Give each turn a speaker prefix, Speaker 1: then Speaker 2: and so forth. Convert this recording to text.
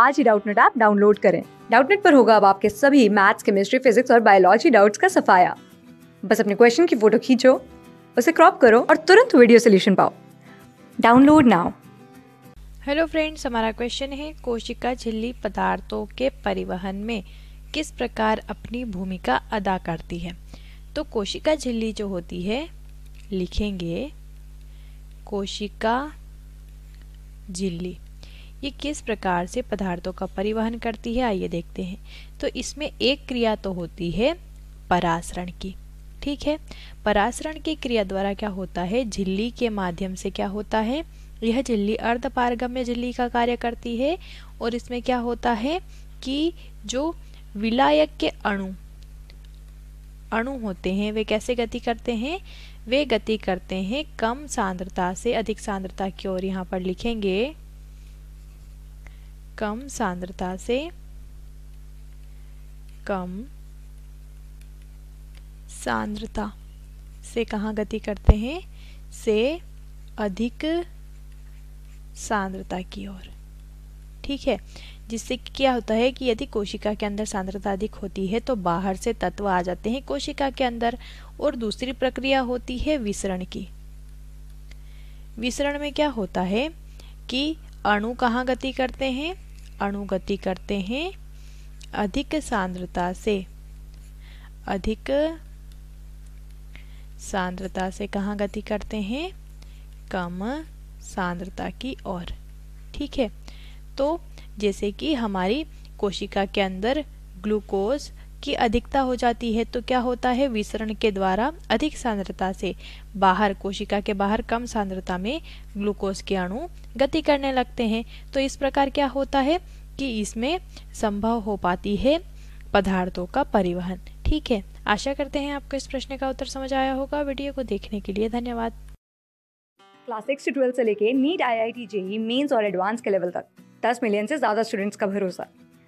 Speaker 1: आज ही Doubtnut app download करें डाउटनेट पर होगा अब आपके सभी मैथ्स केमिस्ट्री फिजिक्स और बायोलॉजी डाउट्स का सफाया बस अपने क्वेश्चन की फोटो खींचो उसे क्रॉप करो और तुरंत वीडियो सोल्यूशन पाओ डाउनलोड नाउ
Speaker 2: हेलो फ्रेंड्स हमारा क्वेश्चन है कोशिका झिल्ली पदार्थों के परिवहन में किस प्रकार अपनी भूमिका अदा करती है तो कोशिका झिल्ली जो होती है लिखेंगे कोशिका झिल्ली ये किस प्रकार से पदार्थों का परिवहन करती है आइए देखते हैं तो इसमें एक क्रिया तो होती है परासरण की ठीक है परासरण की क्रिया द्वारा क्या होता है झिल्ली के माध्यम से क्या होता है यह झिल्ली अर्धपारगम्य झिल्ली का कार्य करती है और इसमें क्या होता है कि जो विलायक के अणु अणु होते हैं वे कैसे गति करते हैं वे गति करते हैं कम सांद्रता से अधिक सांद्रता की ओर यहाँ पर लिखेंगे कम सांद्रता से कम सांद्रता से कहाँ गति करते हैं से अधिक सांद्रता की ओर ठीक है जिससे क्या होता है कि यदि कोशिका के अंदर सांद्रता अधिक होती है तो बाहर से तत्व आ जाते हैं कोशिका के अंदर और दूसरी प्रक्रिया होती है विसरण की विसरण में क्या होता है कि अणु कहाँ गति करते हैं अणुगति करते हैं अधिक सांद्रता से अधिक सांद्रता से कहाँ गति करते हैं कम सांद्रता की ओर ठीक है तो जैसे कि हमारी कोशिका के अंदर ग्लूकोज की अधिकता हो जाती है तो क्या होता है विसरण के द्वारा अधिक सांद्रता से बाहर कोशिका के बाहर कम सांद्रता में ग्लूकोज के अणु गति करने लगते हैं तो इस प्रकार क्या होता है कि इसमें संभव हो पाती है पदार्थों का परिवहन ठीक है आशा करते हैं आपको इस प्रश्न का उत्तर समझ आया होगा वीडियो को देखने के लिए धन्यवाद
Speaker 1: क्लास सिक्स से ट्वेल्थ से लेके NEET I I T JEE mains और एडवांस के लेवल तक दस मिलियन से ज़्यादा स्टूडेंट्स का भरोसा